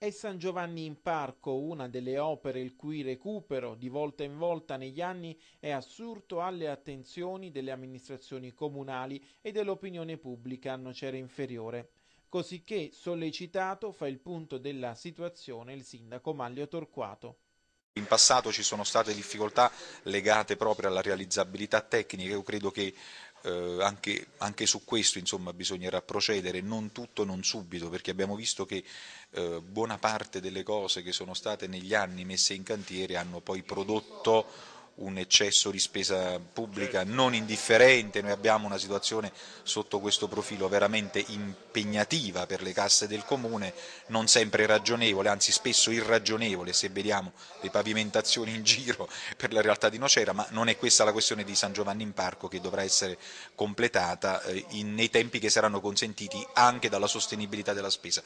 È San Giovanni in Parco, una delle opere il cui recupero di volta in volta negli anni è assurto alle attenzioni delle amministrazioni comunali e dell'opinione pubblica a nocera inferiore. Cosicché sollecitato fa il punto della situazione il sindaco Maglio Torquato. In passato ci sono state difficoltà legate proprio alla realizzabilità tecnica, io credo che eh, anche, anche, su questo insomma, bisognerà procedere, non tutto, non subito, perché abbiamo visto che eh, buona parte delle cose che sono state negli anni messe in cantiere hanno poi prodotto un eccesso di spesa pubblica non indifferente, noi abbiamo una situazione sotto questo profilo veramente impegnativa per le casse del Comune, non sempre ragionevole, anzi spesso irragionevole se vediamo le pavimentazioni in giro per la realtà di Nocera, ma non è questa la questione di San Giovanni in Parco che dovrà essere completata eh, nei tempi che saranno consentiti anche dalla sostenibilità della spesa.